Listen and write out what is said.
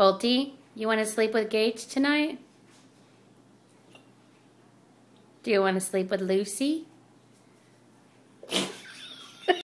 Bolty, you want to sleep with Gage tonight? Do you want to sleep with Lucy?